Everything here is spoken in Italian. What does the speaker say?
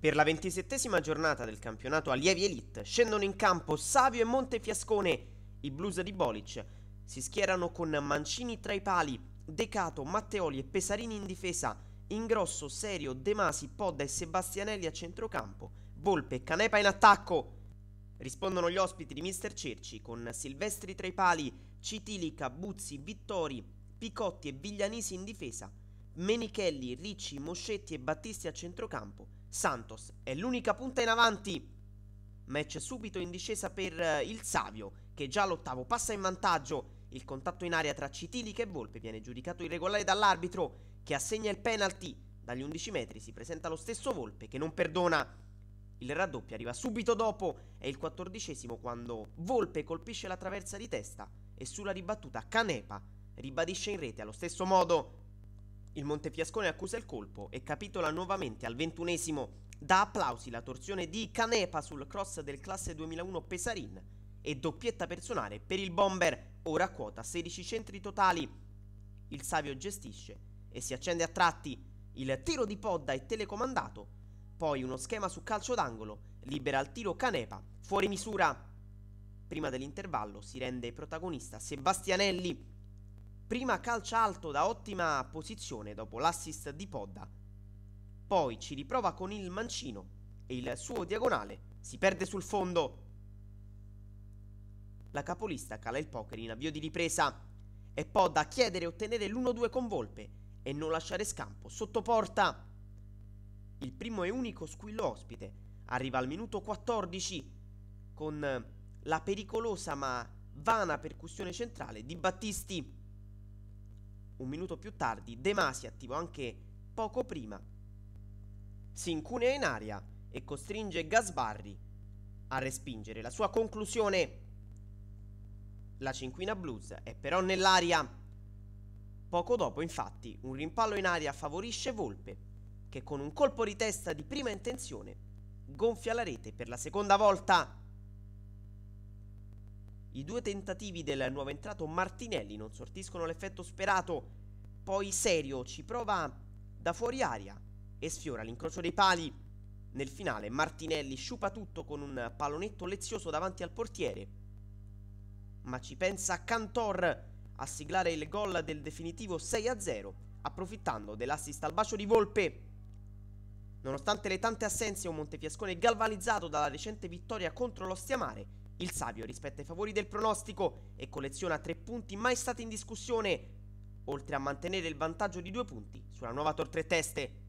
Per la ventisettesima giornata del campionato Allievi Elite scendono in campo Savio e Montefiascone. I blues di Bolic si schierano con Mancini tra i pali, Decato, Matteoli e Pesarini in difesa, Ingrosso, Serio, De Masi, Podda e Sebastianelli a centrocampo, Volpe e Canepa in attacco. Rispondono gli ospiti di Mister Cerci con Silvestri tra i pali, Citilica, Buzzi, Vittori, Picotti e Viglianisi in difesa, Menichelli, Ricci, Moscetti e Battisti a centrocampo, Santos è l'unica punta in avanti. Match subito in discesa per eh, il Savio, che già all'ottavo passa in vantaggio. Il contatto in aria tra Citilica e Volpe viene giudicato irregolare dall'arbitro, che assegna il penalty. Dagli 11 metri si presenta lo stesso Volpe, che non perdona. Il raddoppio arriva subito dopo, è il quattordicesimo quando Volpe colpisce la traversa di testa e sulla ribattuta Canepa ribadisce in rete allo stesso modo. Il Montefiascone accusa il colpo e capitola nuovamente al ventunesimo da applausi la torsione di Canepa sul cross del classe 2001 Pesarin e doppietta personale per il bomber, ora a quota 16 centri totali. Il Savio gestisce e si accende a tratti il tiro di Podda è telecomandato, poi uno schema su calcio d'angolo, libera il tiro Canepa, fuori misura. Prima dell'intervallo si rende protagonista Sebastianelli Prima calcia alto da ottima posizione dopo l'assist di Podda. Poi ci riprova con il mancino e il suo diagonale si perde sul fondo. La capolista cala il poker in avvio di ripresa. È Podda a chiedere e ottenere l'1-2 con Volpe e non lasciare scampo sotto porta. Il primo e unico squillo ospite arriva al minuto 14 con la pericolosa ma vana percussione centrale di Battisti un minuto più tardi De Masi attivo anche poco prima. Si incunea in aria e costringe Gasbarri a respingere la sua conclusione. La cinquina blues è però nell'aria. Poco dopo, infatti, un rimpallo in aria favorisce Volpe, che con un colpo di testa di prima intenzione gonfia la rete per la seconda volta. I due tentativi del nuovo entrato Martinelli non sortiscono l'effetto sperato, poi Serio ci prova da fuori aria e sfiora l'incrocio dei pali. Nel finale Martinelli sciupa tutto con un pallonetto lezioso davanti al portiere. Ma ci pensa Cantor a siglare il gol del definitivo 6-0, approfittando dell'assist al bacio di Volpe. Nonostante le tante assenze, un Montefiascone galvanizzato dalla recente vittoria contro l'Ostiamare il Savio rispetta i favori del pronostico e colleziona tre punti mai stati in discussione, oltre a mantenere il vantaggio di due punti sulla nuova Tor Tre Teste.